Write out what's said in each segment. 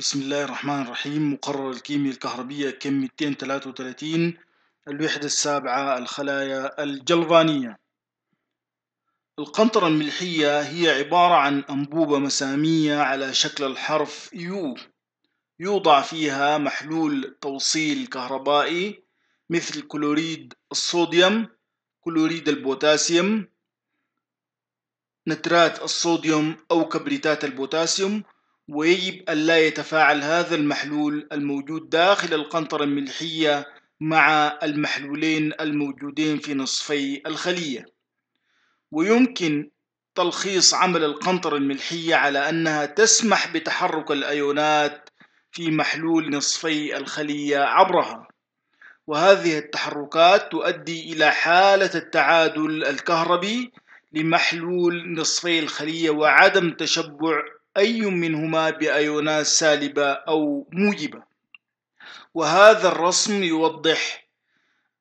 بسم الله الرحمن الرحيم مقرر الكيمياء الكهربية كم 233 الوحدة السابعة الخلايا الجلفانية القنطرة الملحية هي عبارة عن أنبوبة مسامية على شكل الحرف يو يوضع فيها محلول توصيل كهربائي مثل كلوريد الصوديوم كلوريد البوتاسيوم نترات الصوديوم أو كبريتات البوتاسيوم ويجب ألا يتفاعل هذا المحلول الموجود داخل القنطرة الملحية مع المحلولين الموجودين في نصفي الخلية ويمكن تلخيص عمل القنطرة الملحية على أنها تسمح بتحرك الأيونات في محلول نصفي الخلية عبرها وهذه التحركات تؤدي إلى حالة التعادل الكهربي لمحلول نصفي الخلية وعدم تشبع أي منهما بأيونات سالبة أو موجبة وهذا الرسم يوضح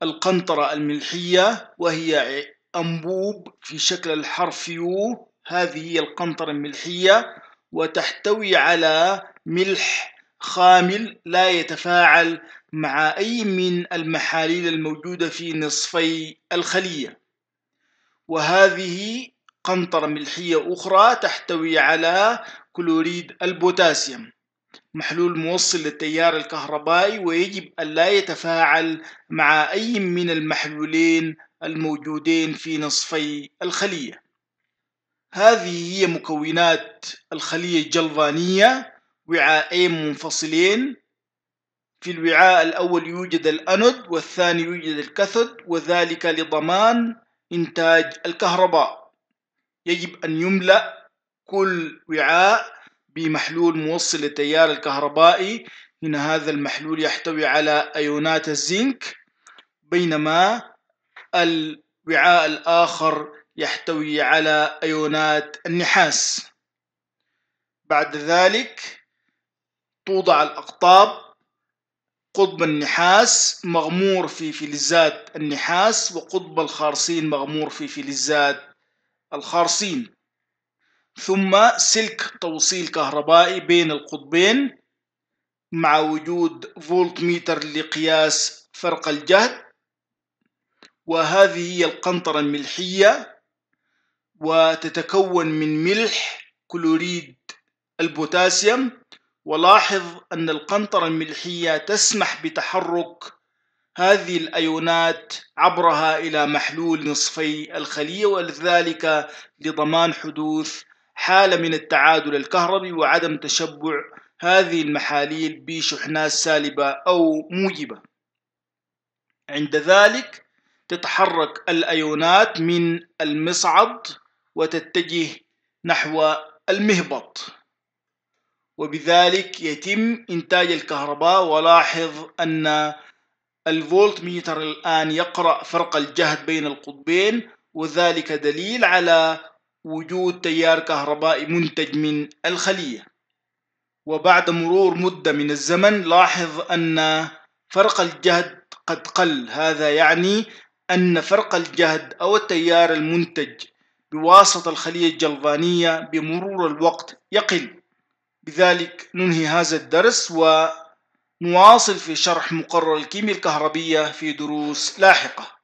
القنطرة الملحية وهي أنبوب في شكل الحرف يو هذه هي القنطرة الملحية وتحتوي على ملح خامل لا يتفاعل مع أي من المحاليل الموجودة في نصفي الخلية وهذه قنطرة ملحية أخرى تحتوي على كلوريد البوتاسيوم محلول موصل للتيار الكهربائي ويجب ألا يتفاعل مع أي من المحلولين الموجودين في نصفي الخلية هذه هي مكونات الخلية الجلفانية وعاءين منفصلين في الوعاء الأول يوجد الأنود والثاني يوجد الكاثود وذلك لضمان إنتاج الكهرباء يجب أن يملأ كل وعاء بمحلول موصل للتيار الكهربائي هنا هذا المحلول يحتوي على أيونات الزنك بينما الوعاء الآخر يحتوي على أيونات النحاس بعد ذلك توضع الأقطاب قطب النحاس مغمور في فلزات النحاس وقطب الخارصين مغمور في فلزات الخارصين ثم سلك توصيل كهربائي بين القطبين مع وجود فولت ميتر لقياس فرق الجهد وهذه هي القنطرة الملحية وتتكون من ملح كلوريد البوتاسيوم ولاحظ أن القنطرة الملحية تسمح بتحرك هذه الأيونات عبرها إلى محلول نصفي الخلية ولذلك لضمان حدوث حالة من التعادل الكهربي وعدم تشبع هذه المحاليل بشحنات سالبة أو موجبة عند ذلك تتحرك الأيونات من المصعد وتتجه نحو المهبط وبذلك يتم إنتاج الكهرباء ولاحظ أن الفولت ميتر الآن يقرأ فرق الجهد بين القطبين وذلك دليل على وجود تيار كهربائي منتج من الخلية وبعد مرور مدة من الزمن لاحظ أن فرق الجهد قد قل هذا يعني أن فرق الجهد أو التيار المنتج بواسطة الخلية الجلفانية بمرور الوقت يقل بذلك ننهي هذا الدرس ونواصل في شرح مقرر الكيمياء الكهربية في دروس لاحقة